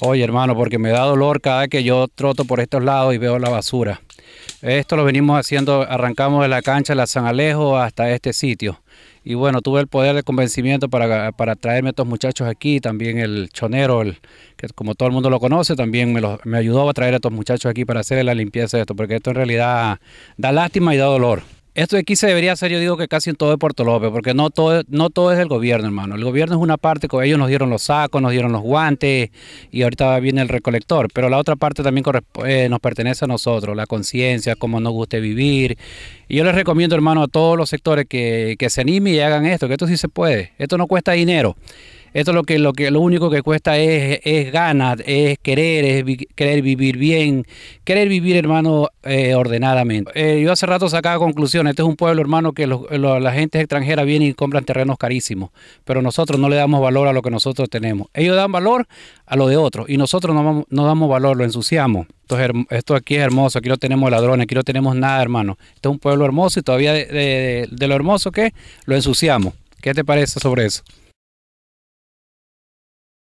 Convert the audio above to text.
Oye, hermano, porque me da dolor cada vez que yo troto por estos lados y veo la basura. Esto lo venimos haciendo, arrancamos de la cancha de la San Alejo hasta este sitio. Y bueno, tuve el poder de convencimiento para, traerme a estos muchachos aquí. También el chonero, el, que como todo el mundo lo conoce, también me, me ayudó a traer a estos muchachos aquí para hacer la limpieza de esto, porque esto en realidad da lástima y da dolor. Esto de aquí se debería hacer, yo digo que casi en todo de Puerto López, porque no todo, no todo es el gobierno, hermano. El gobierno es una parte, con ellos nos dieron los sacos, nos dieron los guantes y ahorita viene el recolector, pero la otra parte también eh, nos pertenece a nosotros, la conciencia, cómo nos guste vivir. Y yo les recomiendo, hermano, a todos los sectores que, que se animen y hagan esto, que esto sí se puede. Esto no cuesta dinero. Esto lo que lo que lo único que cuesta es, es ganas, es querer, es querer vivir bien, querer vivir, hermano, eh, ordenadamente. Eh, yo hace rato sacaba conclusiones. Este es un pueblo, hermano, que la gente extranjera viene y compran terrenos carísimos, pero nosotros no le damos valor a lo que nosotros tenemos. Ellos dan valor a lo de otros y nosotros no, damos valor, lo ensuciamos. Esto, esto aquí es hermoso, aquí no tenemos ladrones, aquí no tenemos nada, hermano. Este es un pueblo hermoso y todavía de, lo hermoso que lo ensuciamos. ¿Qué te parece sobre eso?